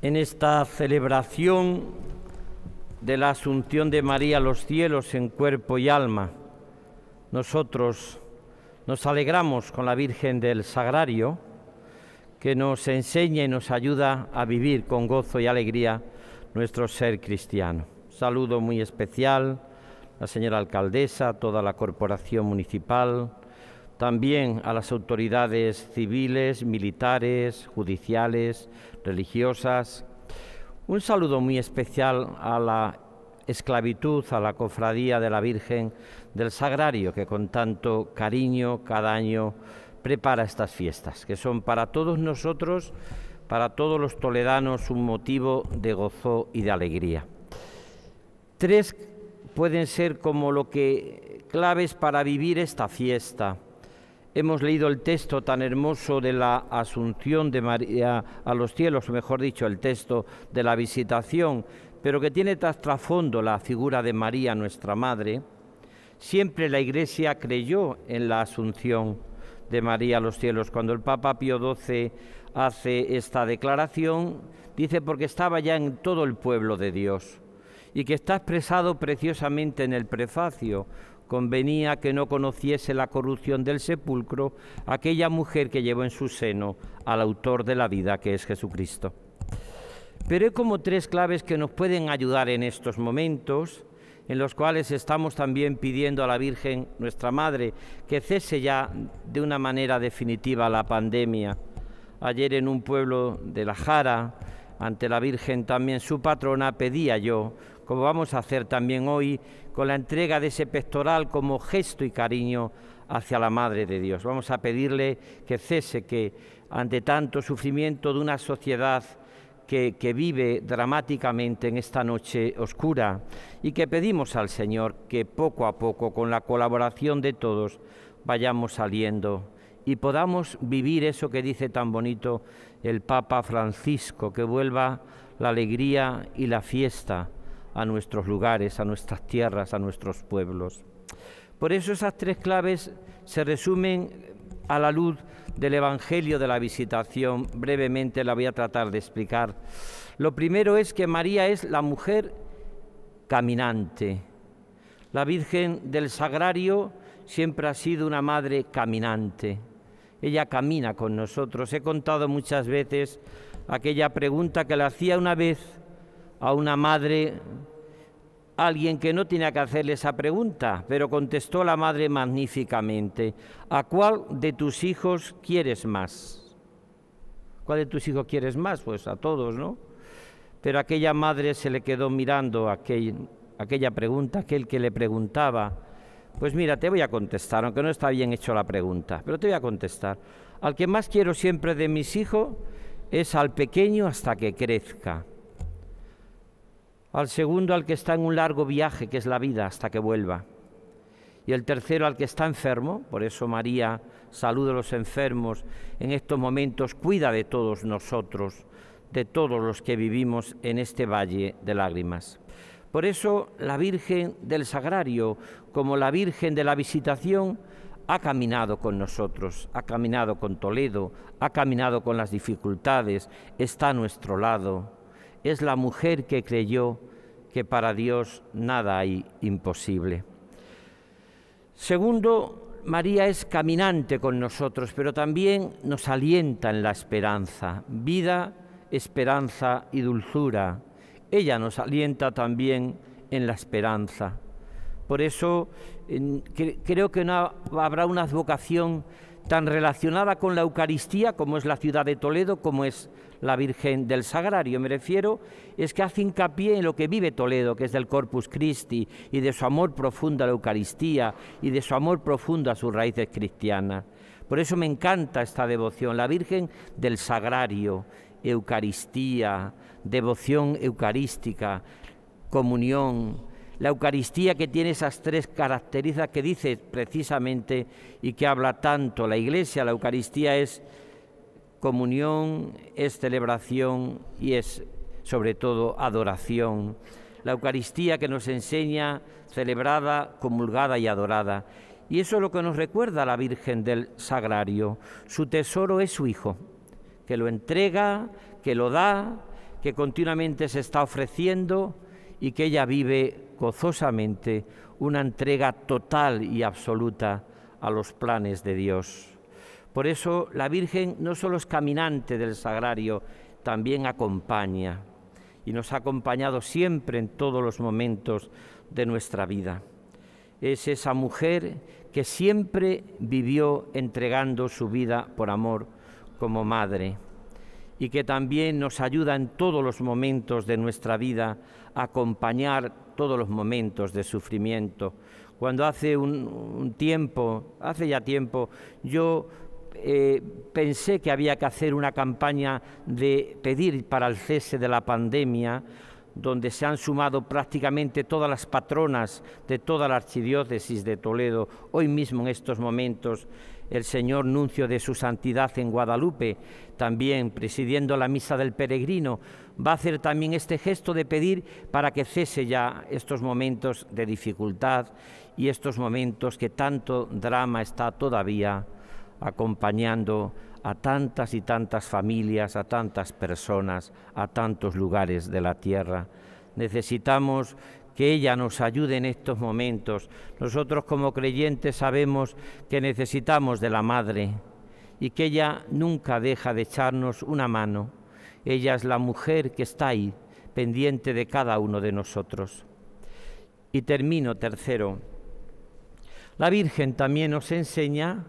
en esta celebración de la asunción de María a los cielos en cuerpo y alma. Nosotros nos alegramos con la Virgen del Sagrario, que nos enseña y nos ayuda a vivir con gozo y alegría nuestro ser cristiano. Saludo muy especial a la señora alcaldesa, a toda la corporación municipal, también a las autoridades civiles, militares, judiciales, religiosas. Un saludo muy especial a la esclavitud, a la cofradía de la Virgen del Sagrario, que con tanto cariño cada año prepara estas fiestas, que son para todos nosotros, para todos los toledanos, un motivo de gozo y de alegría. Tres pueden ser como lo que claves para vivir esta fiesta Hemos leído el texto tan hermoso de la asunción de María a los cielos, o mejor dicho, el texto de la visitación, pero que tiene tras trasfondo la figura de María, nuestra Madre. Siempre la Iglesia creyó en la asunción de María a los cielos. Cuando el Papa Pío XII hace esta declaración, dice porque estaba ya en todo el pueblo de Dios y que está expresado preciosamente en el prefacio, convenía que no conociese la corrupción del sepulcro aquella mujer que llevó en su seno al autor de la vida que es Jesucristo. Pero hay como tres claves que nos pueden ayudar en estos momentos, en los cuales estamos también pidiendo a la Virgen, nuestra Madre, que cese ya de una manera definitiva la pandemia. Ayer en un pueblo de La Jara, ante la Virgen también su patrona, pedía yo como vamos a hacer también hoy, con la entrega de ese pectoral como gesto y cariño hacia la Madre de Dios. Vamos a pedirle que cese, que ante tanto sufrimiento de una sociedad que, que, vive dramáticamente en esta noche oscura y que pedimos al Señor que poco a poco, con la colaboración de todos, vayamos saliendo y podamos vivir eso que dice tan bonito el Papa Francisco, que vuelva la alegría y la fiesta a nuestros lugares, a nuestras tierras, a nuestros pueblos. Por eso esas tres claves se resumen a la luz del Evangelio de la Visitación. Brevemente la voy a tratar de explicar. Lo primero es que María es la mujer caminante. La Virgen del Sagrario siempre ha sido una madre caminante. Ella camina con nosotros. He contado muchas veces aquella pregunta que le hacía una vez a una madre alguien que no tenía que hacerle esa pregunta, pero contestó la madre magníficamente, ¿a cuál de tus hijos quieres más? ¿Cuál de tus hijos quieres más? Pues a todos, ¿no? Pero aquella madre se le quedó mirando aquella pregunta, aquel que le preguntaba, pues mira, te voy a contestar, aunque no está bien hecho la pregunta, pero te voy a contestar. Al que más quiero siempre de mis hijos es al pequeño hasta que crezca al segundo al que está en un largo viaje, que es la vida, hasta que vuelva, y el tercero al que está enfermo, por eso María saludo a los enfermos en estos momentos, cuida de todos nosotros, de todos los que vivimos en este valle de lágrimas. Por eso la Virgen del Sagrario, como la Virgen de la Visitación, ha caminado con nosotros, ha caminado con Toledo, ha caminado con las dificultades, está a nuestro lado es la mujer que creyó que para Dios nada hay imposible. Segundo, María es caminante con nosotros, pero también nos alienta en la esperanza, vida, esperanza y dulzura. Ella nos alienta también en la esperanza. Por eso creo que habrá una advocación tan relacionada con la Eucaristía como es la ciudad de Toledo, como es la Virgen del Sagrario, me refiero, es que hace hincapié en lo que vive Toledo, que es del Corpus Christi y de su amor profundo a la Eucaristía y de su amor profundo a sus raíces cristianas. Por eso me encanta esta devoción, la Virgen del Sagrario, Eucaristía, devoción eucarística, comunión, la Eucaristía que tiene esas tres características que dice precisamente y que habla tanto la Iglesia, la Eucaristía es comunión, es celebración y es sobre todo adoración. La Eucaristía que nos enseña celebrada, comulgada y adorada. Y eso es lo que nos recuerda la Virgen del Sagrario. Su tesoro es su Hijo, que lo entrega, que lo da, que continuamente se está ofreciendo y que ella vive gozosamente una entrega total y absoluta a los planes de Dios. Por eso la Virgen no solo es caminante del sagrario, también acompaña y nos ha acompañado siempre en todos los momentos de nuestra vida. Es esa mujer que siempre vivió entregando su vida por amor como madre y que también nos ayuda en todos los momentos de nuestra vida a acompañar todos los momentos de sufrimiento. Cuando hace un, tiempo, hace ya tiempo, yo eh, pensé que había que hacer una campaña de pedir para el cese de la pandemia, donde se han sumado prácticamente todas las patronas de toda la archidiócesis de Toledo, hoy mismo en estos momentos el señor nuncio de su santidad en Guadalupe, también presidiendo la misa del peregrino, va a hacer también este gesto de pedir para que cese ya estos momentos de dificultad y estos momentos que tanto drama está todavía acompañando a tantas y tantas familias, a tantas personas, a tantos lugares de la tierra. Necesitamos que ella nos ayude en estos momentos. Nosotros como creyentes sabemos que necesitamos de la Madre y que ella nunca deja de echarnos una mano. Ella es la mujer que está ahí, pendiente de cada uno de nosotros. Y termino tercero. La Virgen también nos enseña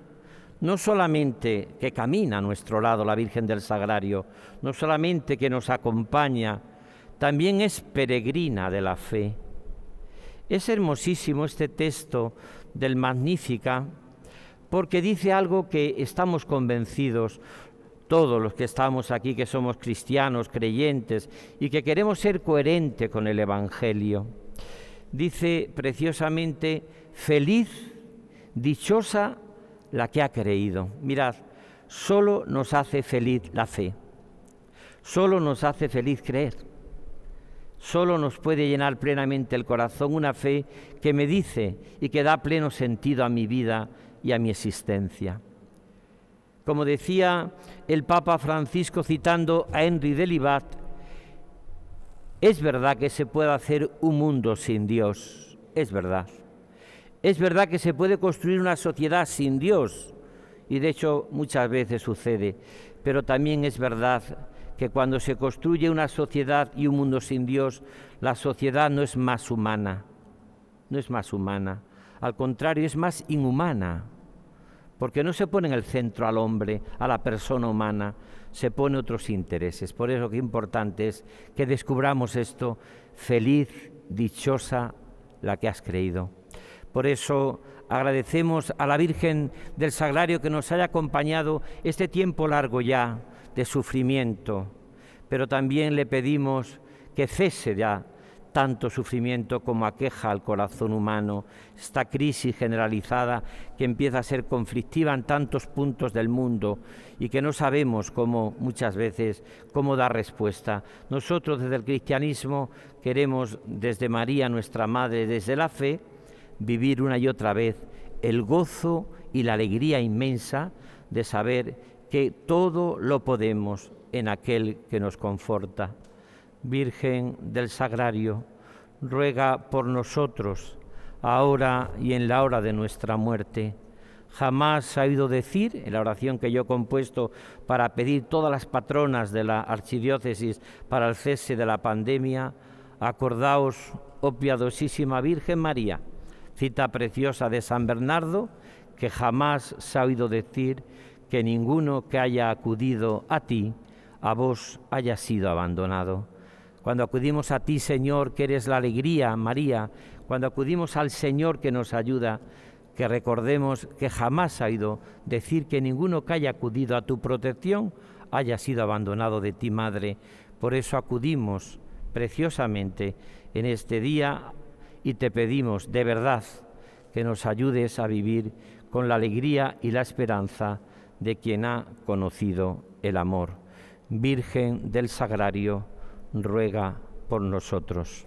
no solamente que camina a nuestro lado la Virgen del Sagrario, no solamente que nos acompaña, también es peregrina de la fe. Es hermosísimo este texto del Magnífica porque dice algo que estamos convencidos todos los que estamos aquí, que somos cristianos, creyentes y que queremos ser coherentes con el Evangelio. Dice preciosamente, feliz, dichosa la que ha creído. Mirad, solo nos hace feliz la fe, solo nos hace feliz creer, solo nos puede llenar plenamente el corazón una fe que me dice y que da pleno sentido a mi vida y a mi existencia. Como decía el Papa Francisco citando a Henry de Libat, es verdad que se puede hacer un mundo sin Dios, es verdad. Es verdad que se puede construir una sociedad sin Dios, y de hecho muchas veces sucede, pero también es verdad que cuando se construye una sociedad y un mundo sin Dios, la sociedad no es más humana, no es más humana, al contrario, es más inhumana, porque no se pone en el centro al hombre, a la persona humana, se pone otros intereses. Por eso que importante es que descubramos esto, feliz, dichosa la que has creído. Por eso agradecemos a la Virgen del Sagrario que nos haya acompañado este tiempo largo ya de sufrimiento, pero también le pedimos que cese ya tanto sufrimiento como aqueja al corazón humano, esta crisis generalizada que empieza a ser conflictiva en tantos puntos del mundo y que no sabemos cómo muchas veces cómo dar respuesta. Nosotros desde el cristianismo queremos desde María nuestra madre, desde la fe, vivir una y otra vez el gozo y la alegría inmensa de saber que todo lo podemos en aquel que nos conforta. Virgen del Sagrario, ruega por nosotros, ahora y en la hora de nuestra muerte. Jamás ha oído decir, en la oración que yo he compuesto para pedir todas las patronas de la archidiócesis para el cese de la pandemia, acordaos, oh piadosísima Virgen María, cita preciosa de San Bernardo, que jamás se ha oído decir que ninguno que haya acudido a ti, a vos haya sido abandonado. Cuando acudimos a ti, Señor, que eres la alegría, María, cuando acudimos al Señor que nos ayuda, que recordemos que jamás ha ido decir que ninguno que haya acudido a tu protección haya sido abandonado de ti, Madre. Por eso acudimos preciosamente en este día y te pedimos de verdad que nos ayudes a vivir con la alegría y la esperanza de quien ha conocido el amor. Virgen del Sagrario, ruega por nosotros.